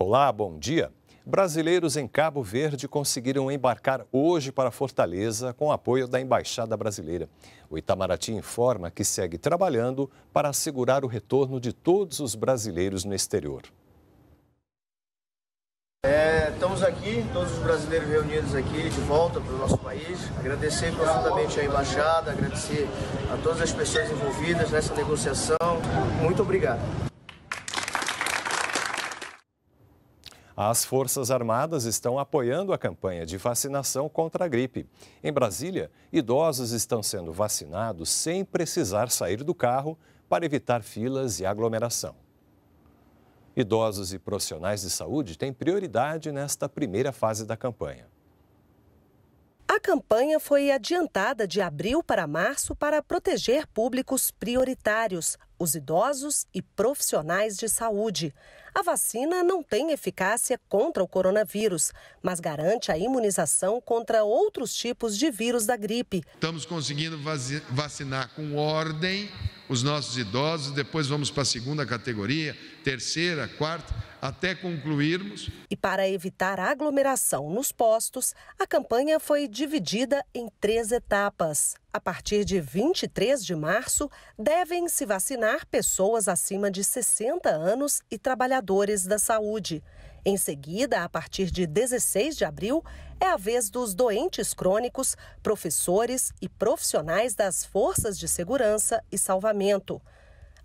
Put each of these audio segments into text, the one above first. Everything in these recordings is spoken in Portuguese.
Olá, bom dia. Brasileiros em Cabo Verde conseguiram embarcar hoje para Fortaleza com apoio da Embaixada Brasileira. O Itamaraty informa que segue trabalhando para assegurar o retorno de todos os brasileiros no exterior. É, estamos aqui, todos os brasileiros reunidos aqui de volta para o nosso país. Agradecer profundamente à Embaixada, agradecer a todas as pessoas envolvidas nessa negociação. Muito obrigado. As Forças Armadas estão apoiando a campanha de vacinação contra a gripe. Em Brasília, idosos estão sendo vacinados sem precisar sair do carro para evitar filas e aglomeração. Idosos e profissionais de saúde têm prioridade nesta primeira fase da campanha. A campanha foi adiantada de abril para março para proteger públicos prioritários, os idosos e profissionais de saúde. A vacina não tem eficácia contra o coronavírus, mas garante a imunização contra outros tipos de vírus da gripe. Estamos conseguindo vacinar com ordem os nossos idosos, depois vamos para a segunda categoria, terceira, quarta até concluirmos. E para evitar aglomeração nos postos, a campanha foi dividida em três etapas. A partir de 23 de março, devem se vacinar pessoas acima de 60 anos e trabalhadores da saúde. Em seguida, a partir de 16 de abril, é a vez dos doentes crônicos, professores e profissionais das forças de segurança e salvamento.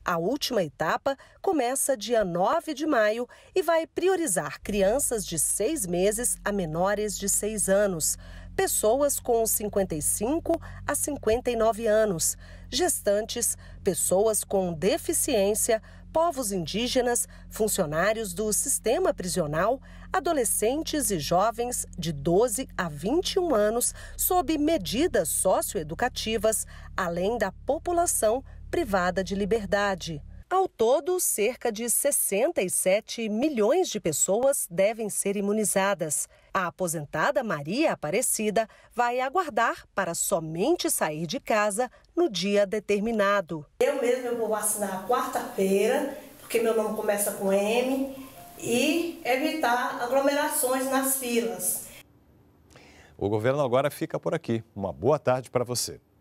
A última etapa começa dia 9 de maio e vai priorizar crianças de seis meses a menores de seis anos, pessoas com 55 a 59 anos, gestantes, pessoas com deficiência, povos indígenas, funcionários do sistema prisional, adolescentes e jovens de 12 a 21 anos sob medidas socioeducativas, além da população privada de liberdade. Ao todo, cerca de 67 milhões de pessoas devem ser imunizadas. A aposentada Maria Aparecida vai aguardar para somente sair de casa no dia determinado. Eu mesmo eu vou vacinar quarta-feira, porque meu nome começa com M, e evitar aglomerações nas filas. O governo agora fica por aqui. Uma boa tarde para você.